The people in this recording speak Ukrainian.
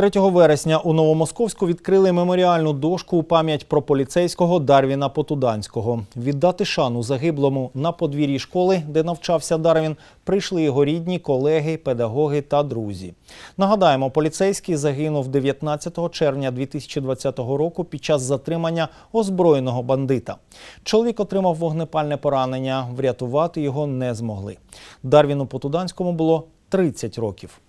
3 вересня у Новомосковську відкрили меморіальну дошку у пам'ять про поліцейського Дарвіна Потуданського. Віддати шану загиблому на подвір'ї школи, де навчався Дарвін, прийшли його рідні, колеги, педагоги та друзі. Нагадаємо, поліцейський загинув 19 червня 2020 року під час затримання озброєного бандита. Чоловік отримав вогнепальне поранення. Врятувати його не змогли. Дарвіну Потуданському було 30 років.